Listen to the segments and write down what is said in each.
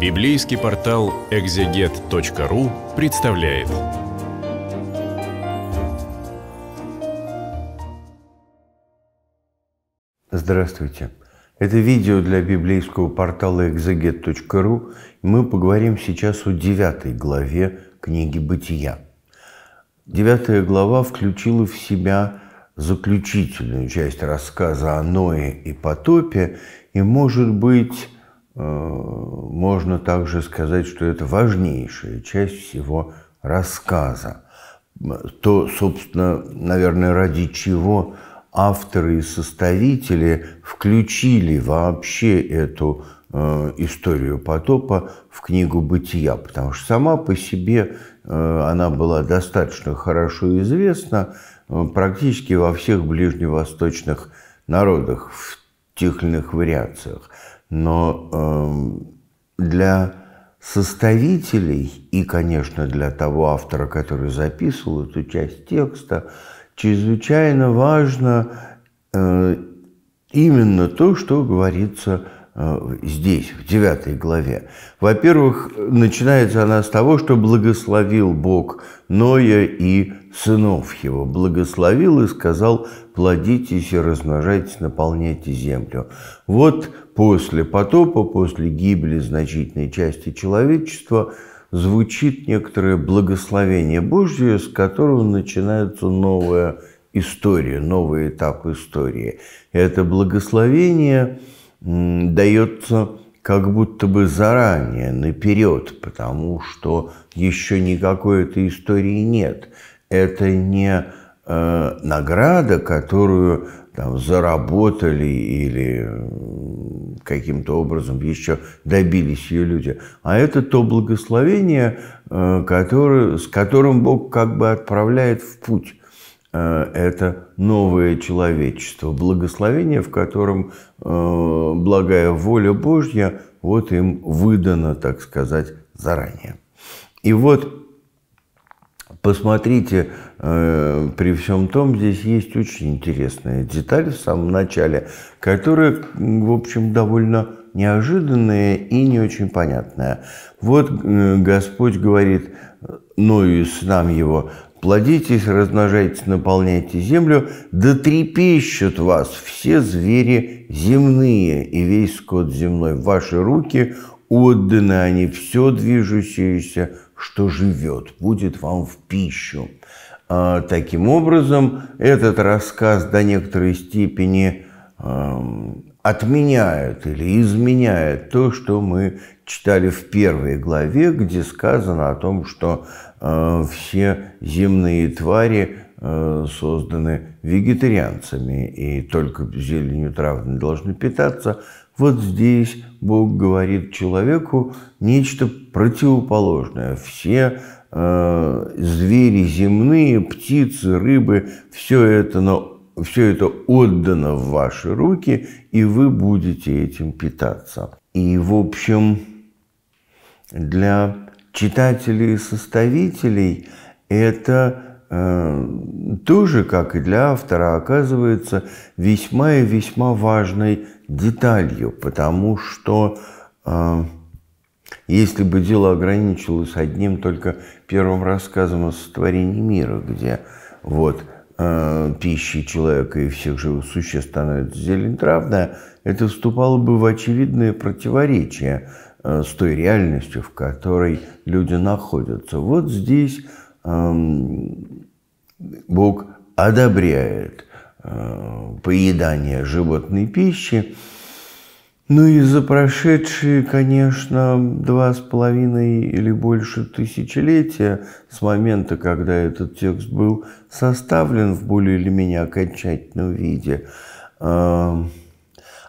Библейский портал экзегет.ру представляет. Здравствуйте. Это видео для библейского портала экзегет.ру. Мы поговорим сейчас о девятой главе книги «Бытия». Девятая глава включила в себя заключительную часть рассказа о Ное и потопе и, может быть, Э, можно также сказать, что это важнейшая часть всего рассказа. То, собственно, наверное, ради чего авторы и составители включили вообще эту э, историю потопа в книгу «Бытия», потому что сама по себе э, она была достаточно хорошо известна практически во всех ближневосточных народах в тех или иных вариациях но э, для составителей и, конечно, для того автора, который записывал эту часть текста, чрезвычайно важно э, именно то, что говорится Э, здесь, в 9 главе. Во-первых, начинается она с того, что благословил Бог Ноя и сынов его. Благословил и сказал, плодитесь и размножайтесь, наполняйте землю. Вот после потопа, после гибели значительной части человечества, звучит некоторое благословение Божье, с которого начинается новая история, новый этап истории. Это благословение – дается как будто бы заранее, наперед, потому что еще никакой этой истории нет. Это не э, награда, которую там, заработали или каким-то образом еще добились ее люди. А это то благословение, э, которое, с которым Бог как бы отправляет в путь Э, это новое человечество, благословение, в котором э, благая воля Божья вот им выдана, так сказать, заранее. И вот Посмотрите, э, при всем том, здесь есть очень интересная деталь в самом начале, которая, в общем, довольно неожиданная и не очень понятная. Вот Господь говорит Ною и сынам его, Плодитесь, размножайтесь, наполняйте землю, да трепещут вас все звери земные и весь скот земной. В ваши руки отданы они все движущееся, что живет, будет вам в пищу. А, таким образом, этот рассказ до некоторой степени э, отменяет или изменяет то, что мы читали в первой главе, где сказано о том, что Э, все земные твари э, созданы вегетарианцами и только зеленью трав должны питаться, вот здесь Бог говорит человеку нечто противоположное. Все э, звери земные, птицы, рыбы, все это, но, все это отдано в ваши руки, и вы будете этим питаться. И, в общем, для читателей и составителей это э, тоже, как и для автора, оказывается весьма и весьма важной деталью, потому что э, если бы дело ограничилось одним только первым рассказом о сотворении мира, где вот э, пищи человека и всех живых существ становится зелень травная, это вступало бы в очевидное противоречие Э, с той реальностью, в которой люди находятся. Вот здесь эм, Бог одобряет э, поедание животной пищи. Ну и за прошедшие, конечно, два с половиной или больше тысячелетия с момента, когда этот текст был составлен в более или менее окончательном виде, э,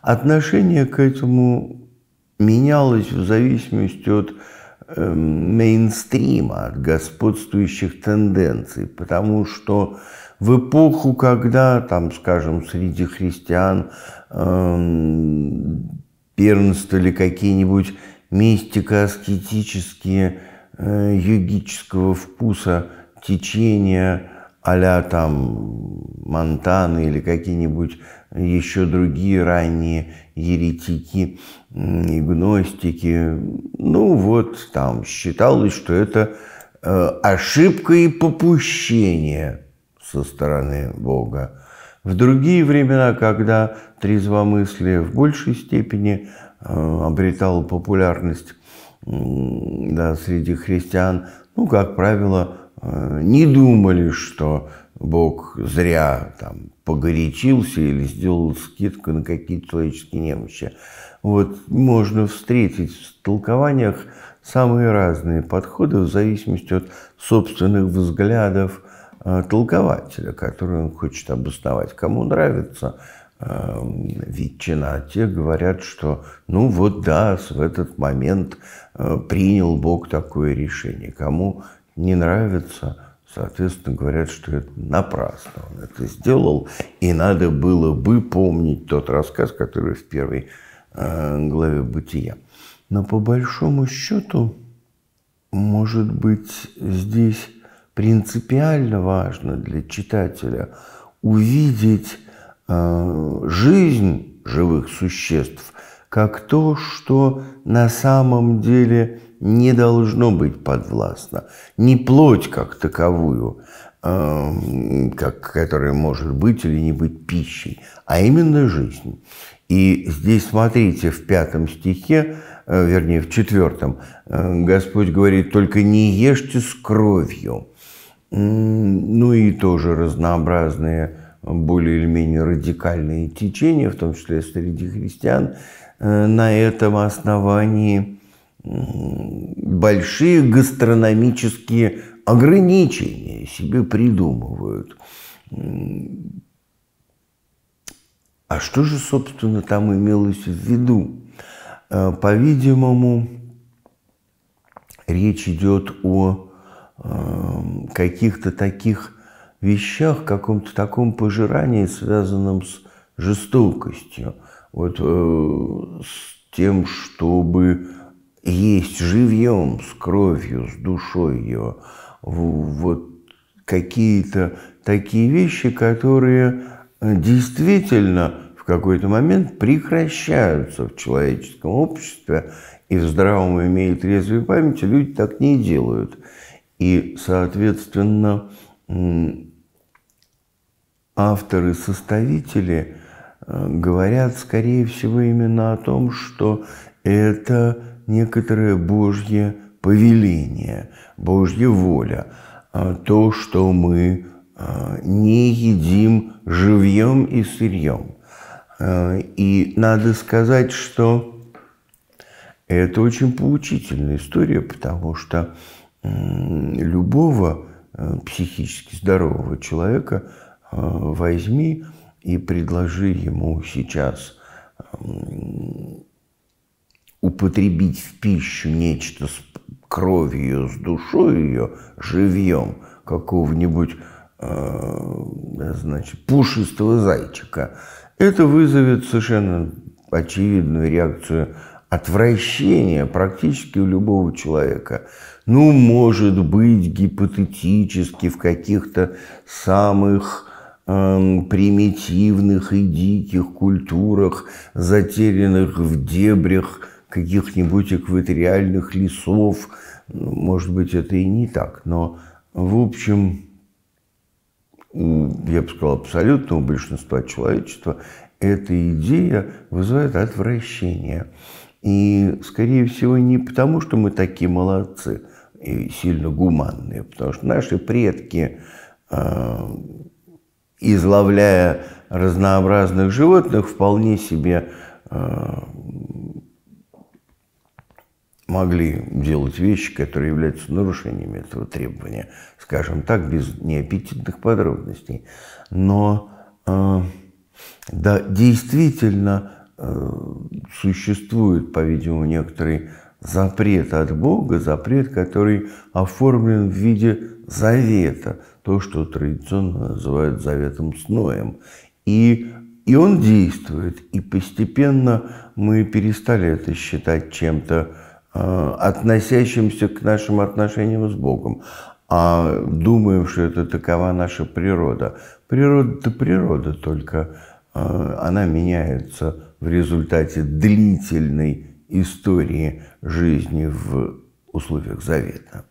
отношение к этому менялось в зависимости от э, мейнстрима, от господствующих тенденций, потому что в эпоху, когда, там, скажем, среди христиан э, эм, пернствовали какие-нибудь мистико-аскетические э, йогического вкуса течения а там Монтаны или какие-нибудь еще другие ранние еретики – и гностики. Ну вот там считалось, что это э, ошибка и попущение со стороны Бога. В другие времена, когда трезвомыслие в большей степени э, обретало популярность да, среди христиан, ну, как правило, э, не думали, что Бог зря там, погорячился или сделал скидку на какие-то человеческие немощи. Вот, можно встретить в толкованиях самые разные подходы в зависимости от собственных взглядов э, толкователя, который он хочет обосновать. Кому нравится э, ветчина, те говорят, что ну вот да, в этот момент э, принял Бог такое решение. Кому не нравится, соответственно, говорят, что это напрасно он это сделал, и надо было бы помнить тот рассказ, который в первой Э, главе бытия. Но по большому счету, может быть, здесь принципиально важно для читателя увидеть э, жизнь живых существ как то, что на самом деле не должно быть подвластно, не плоть как таковую, э, как, которая может быть или не быть пищей, а именно жизнь. И здесь, смотрите, в пятом стихе, э, вернее, в четвертом, э, Господь говорит, только не ешьте с кровью. Ну и тоже разнообразные, более или менее радикальные течения, в том числе среди христиан, э, на этом основании большие гастрономические ограничения себе придумывают а что же, собственно, там имелось в виду? Э, по-видимому, речь идет о эм, каких-то таких вещах, каком-то таком пожирании, связанном с жестокостью, вот э, с тем, чтобы есть живьем, с кровью, с душой ее, вот какие-то такие вещи, которые Э, действительно в какой-то момент прекращаются в человеческом обществе, и в здравом уме и трезвой памяти люди так не делают. И, соответственно, авторы, составители э, говорят, скорее всего, именно о том, что это некоторое Божье повеление, Божья воля, а то, что мы не едим живьем и сырьем. А, и надо сказать, что это очень поучительная история, потому что любого э, психически здорового человека э, возьми и предложи ему сейчас эм, употребить в пищу нечто с кровью, с душой ее, живьем какого-нибудь Э, значит, пушистого зайчика. Это вызовет совершенно очевидную реакцию отвращения практически у любого человека. Ну, может быть, гипотетически в каких-то самых эм, примитивных и диких культурах, затерянных в дебрях каких-нибудь экваториальных лесов. Ну, может быть, это и не так, но, в общем, я бы сказал, абсолютного большинства человечества, эта идея вызывает отвращение. И, скорее всего, не потому, что мы такие молодцы и сильно гуманные, потому что наши предки, а, изловляя разнообразных животных, вполне себе а, могли делать вещи, которые являются нарушениями этого требования, скажем так, без неаппетитных подробностей. Но э, да, действительно э, существует, по-видимому, некоторый запрет от Бога, запрет, который оформлен в виде завета, то, что традиционно называют заветом Сноем, И, и он действует, и постепенно мы перестали это считать чем-то Э, относящимся к нашим отношениям с Богом, а думаем, что это такова наша природа. Природа-то природа, только э, она меняется в результате длительной истории жизни в условиях завета.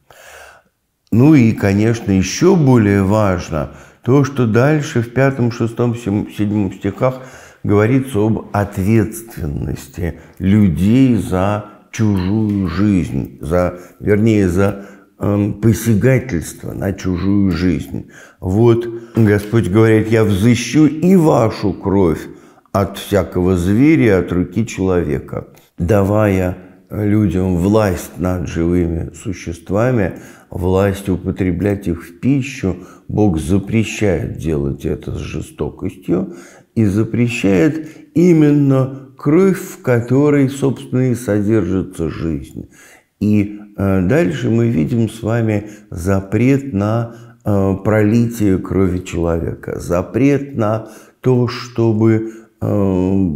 Ну и, конечно, еще более важно то, что дальше в пятом, шестом, седьмом стихах говорится об ответственности людей за чужую жизнь, за, вернее, за э, посягательство на чужую жизнь. Вот Господь говорит, я взыщу и вашу кровь от всякого зверя, от руки человека, давая людям власть над живыми существами, власть употреблять их в пищу. Бог запрещает делать это с жестокостью и запрещает именно кровь, в которой, собственно, и содержится жизнь. И э, дальше мы видим с вами запрет на э, пролитие крови человека, запрет на то, чтобы э,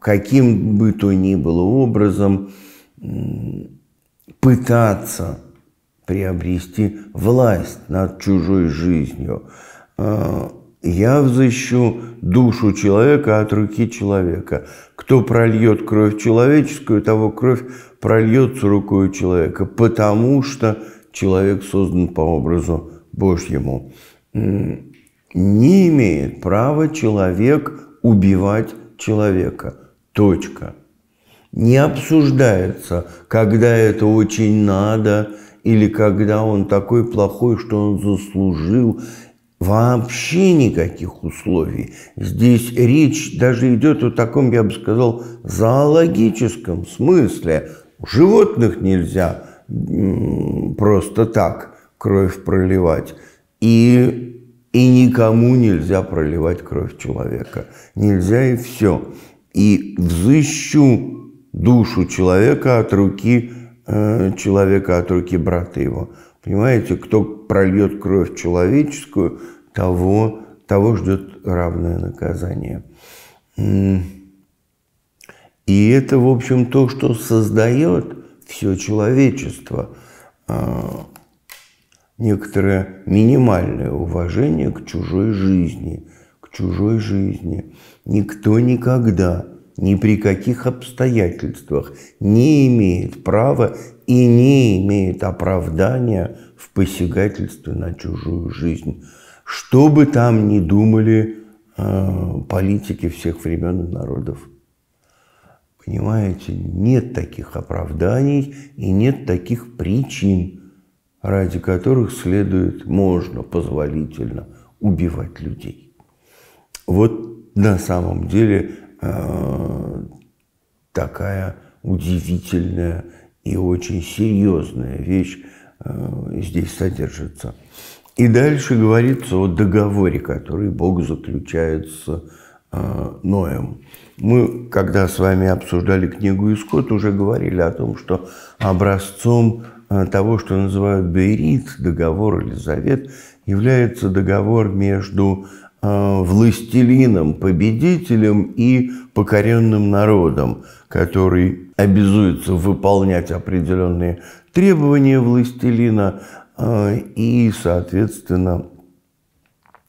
каким бы то ни было образом пытаться приобрести власть над чужой жизнью. Я взыщу душу человека от руки человека. Кто прольет кровь человеческую, того кровь прольется рукой человека, потому что человек создан по образу Божьему. Не имеет права человек убивать человека. Точка. Не обсуждается, когда это очень надо, или когда он такой плохой, что он заслужил, вообще никаких условий. Здесь речь даже идет о таком, я бы сказал, зоологическом смысле. животных нельзя просто так кровь проливать. И, и никому нельзя проливать кровь человека. Нельзя и все. И взыщу душу человека от руки э, человека от руки брата его. Понимаете, кто прольет кровь человеческую, того, того ждет равное наказание. И это, в общем, то, что создает все человечество. А, некоторое минимальное уважение к чужой жизни, к чужой жизни. Никто никогда, ни при каких обстоятельствах не имеет права и не имеет оправдания в посягательстве на чужую жизнь. Что бы там ни думали э, политики всех времен и народов. Понимаете, нет таких оправданий и нет таких причин, ради которых следует, можно позволительно убивать людей. Вот на самом деле э, такая удивительная и очень серьезная вещь э, здесь содержится. И дальше говорится о договоре, который Бог заключает с э, Ноем. Мы, когда с вами обсуждали книгу Исход, уже говорили о том, что образцом э, того, что называют Бейрит, договор или завет, является договор между Э, властелином, победителем и покоренным народом, который обязуется выполнять определенные требования властелина э, и, соответственно,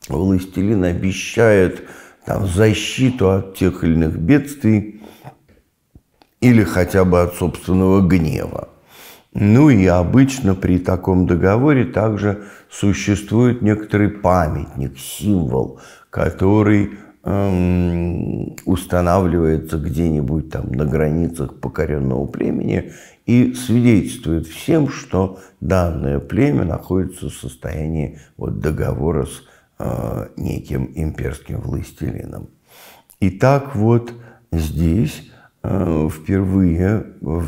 властелин обещает там, защиту от тех или иных бедствий или хотя бы от собственного гнева. Ну и обычно при таком договоре также существует некоторый памятник, символ, который эм, устанавливается где-нибудь там на границах покоренного племени и свидетельствует всем, что данное племя находится в состоянии вот, договора с э, неким имперским властелином. И так вот здесь э, впервые в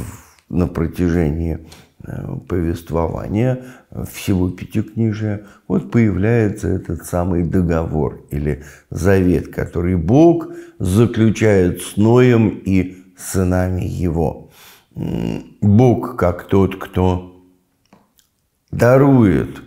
на протяжении э, повествования э, всего пятикнижия, вот появляется этот самый договор или завет, который Бог заключает с Ноем и сынами его. Бог как тот, кто дарует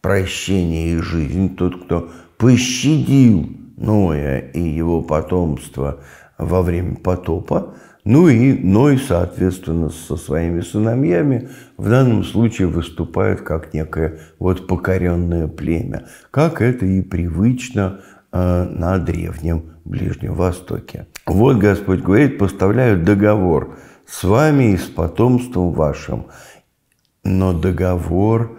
прощение и жизнь, тот, кто пощадил Ноя и его потомство во время потопа, ну и Ной, соответственно, со своими сыновьями в данном случае выступает как некое вот покоренное племя, как это и привычно э, на Древнем Ближнем Востоке. Вот Господь говорит, поставляю договор с вами и с потомством вашим. Но договор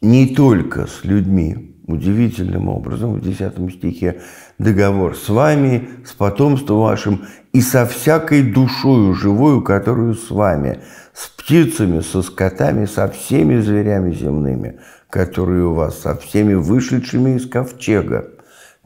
не только с людьми. Удивительным образом в 10 стихе договор с вами, с потомством вашим и со всякой душою живою, которую с вами, с птицами, со скотами, со всеми зверями земными, которые у вас, со всеми вышедшими из ковчега».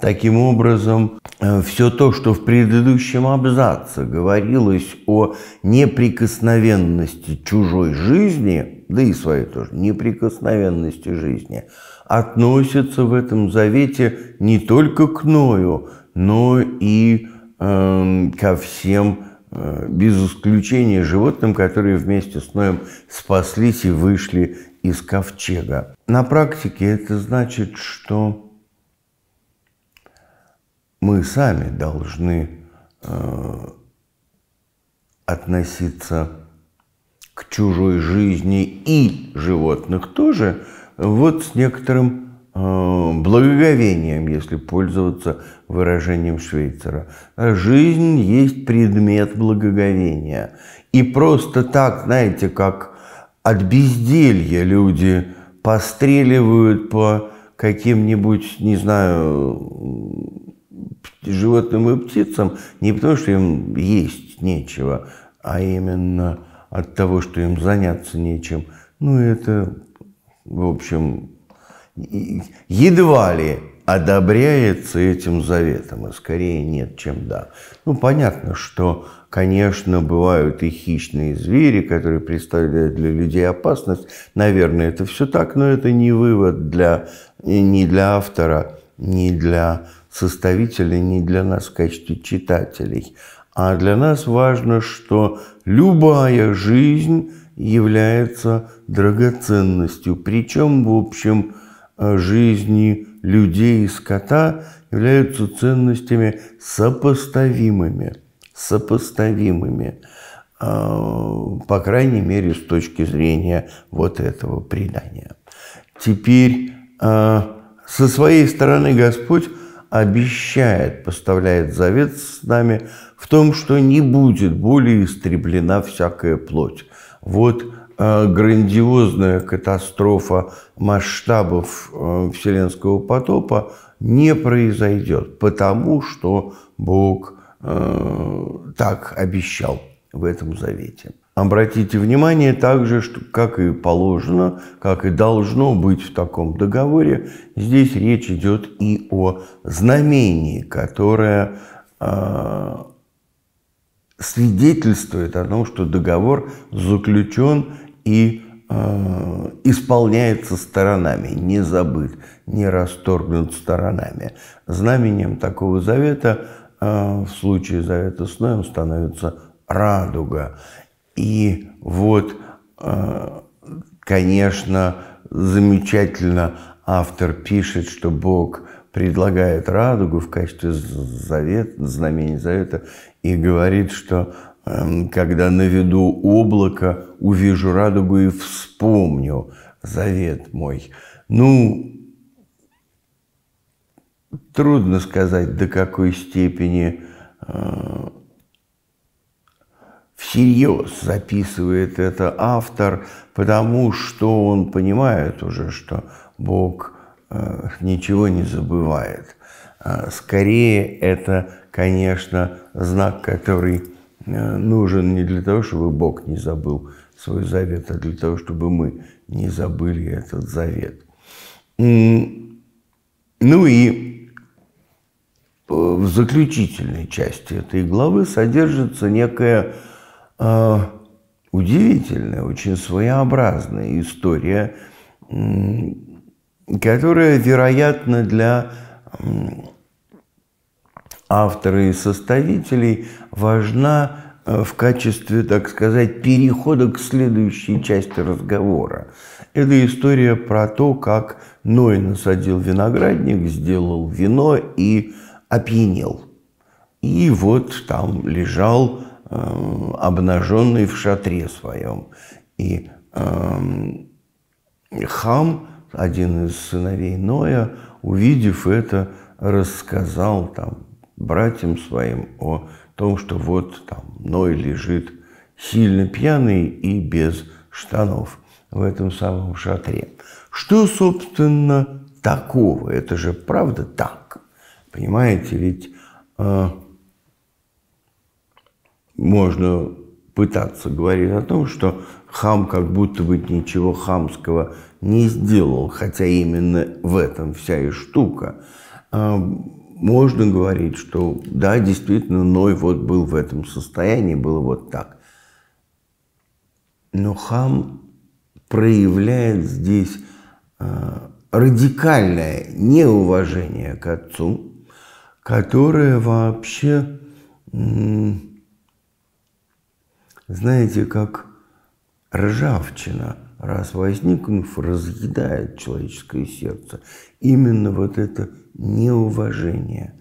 Таким образом, э, все то, что в предыдущем абзаце говорилось о неприкосновенности чужой жизни, да и своей тоже, неприкосновенности жизни, относится в этом завете не только к Ною, но и э, ко всем, э, без исключения животным, которые вместе с Ноем спаслись и вышли из ковчега. На практике это значит, что мы сами должны э, относиться к чужой жизни и животных тоже – вот с некоторым э, благоговением, если пользоваться выражением Швейцера. Жизнь есть предмет благоговения. И просто так, знаете, как от безделья люди постреливают по каким-нибудь, не знаю, животным и птицам, не потому что им есть нечего, а именно от того, что им заняться нечем. Ну, это в общем, едва ли одобряется этим заветом, а скорее нет, чем да. Ну, понятно, что, конечно, бывают и хищные звери, которые представляют для людей опасность. Наверное, это все так, но это не вывод для, ни для автора, ни для составителя, не для нас в качестве читателей. А для нас важно, что любая жизнь является драгоценностью, причем в общем а жизни людей и скота являются ценностями сопоставимыми, сопоставимыми, а, по крайней мере, с точки зрения вот этого предания. Теперь а, со своей стороны Господь обещает, поставляет завет с нами в том, что не будет более истреблена всякая плоть. Вот э, грандиозная катастрофа масштабов э, Вселенского потопа не произойдет, потому что Бог э, так обещал в этом завете. Обратите внимание также, что, как и положено, как и должно быть в таком договоре, здесь речь идет и о знамении, которое свидетельствует о том, что договор заключен и э, исполняется сторонами, не забыт, не расторгнут сторонами. Знаменем такого завета э, в случае завета с Ноем становится радуга. И вот, э, конечно, замечательно автор пишет, что Бог – предлагает радугу в качестве завета, знамения завета и говорит, что эм, когда на виду облака увижу радугу и вспомню завет мой. Ну, трудно сказать, до какой степени э, всерьез записывает это автор, потому что он понимает уже, что Бог – Э, ничего не забывает. Э, скорее это, конечно, знак, который э, нужен не для того, чтобы Бог не забыл свой завет, а для того, чтобы мы не забыли этот завет. Ну и в заключительной части этой главы содержится некая удивительная, очень своеобразная история которая, вероятно, для автора и составителей важна э, в качестве, так сказать, перехода к следующей части разговора. Это история про то, как Ной насадил виноградник, сделал вино и опьянел. И вот там лежал э, обнаженный в шатре своем. И э, хам один из сыновей Ноя, увидев это, рассказал там братьям своим о том, что вот там Ной лежит сильно пьяный и без штанов в этом самом шатре. Что, собственно, такого? Это же правда так. Понимаете, ведь э, можно пытаться говорить о том, что хам как будто бы ничего хамского не сделал, хотя именно в этом вся и штука. А, можно говорить, что да, действительно, Ной вот был в этом состоянии, было вот так. Но хам проявляет здесь а, радикальное неуважение к отцу, которое вообще, знаете, как ржавчина, раз возникнув, разъедает человеческое сердце. Именно вот это неуважение.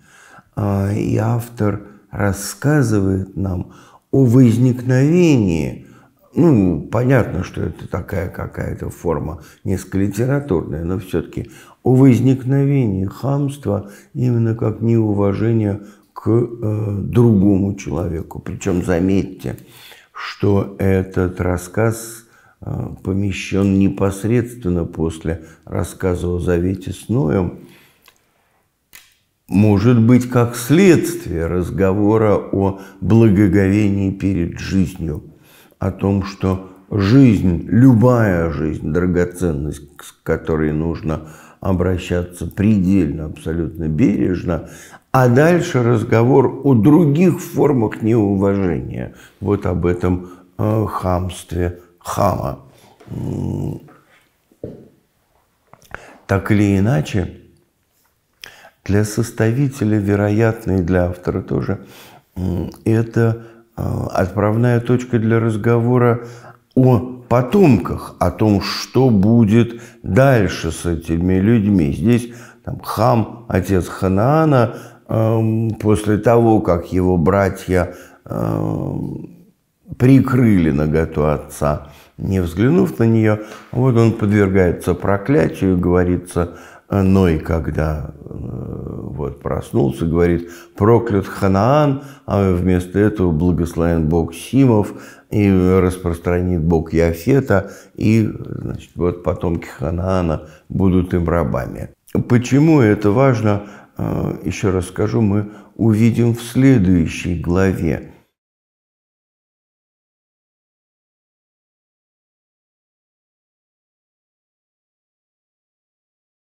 А, и автор рассказывает нам о возникновении ну, понятно, что это такая какая-то форма, несколько литературная, но все-таки о возникновении хамства именно как неуважение к э, другому человеку. Причем, заметьте, что этот рассказ э, помещен непосредственно после рассказа о Завете с Ноем, может быть, как следствие разговора о благоговении перед жизнью, о том, что жизнь, любая жизнь, драгоценность, к которой нужно обращаться предельно, абсолютно бережно, а дальше разговор о других формах неуважения. Вот об этом э, хамстве хама. Так или иначе, для составителя, вероятно, и для автора тоже, это э, отправная точка для разговора о потомках, о том, что будет дальше с этими людьми. Здесь там, хам, отец Ханаана, Эм, после того, как его братья эм, прикрыли наготу отца, не взглянув на нее, вот он подвергается проклятию, говорится, но и когда э, вот, проснулся, говорит, проклят Ханаан, а вместо этого благословен Бог Симов, и распространит Бог Яфета, и значит, вот потомки Ханаана будут им рабами. Почему это важно? Э, еще раз скажу, мы увидим в следующей главе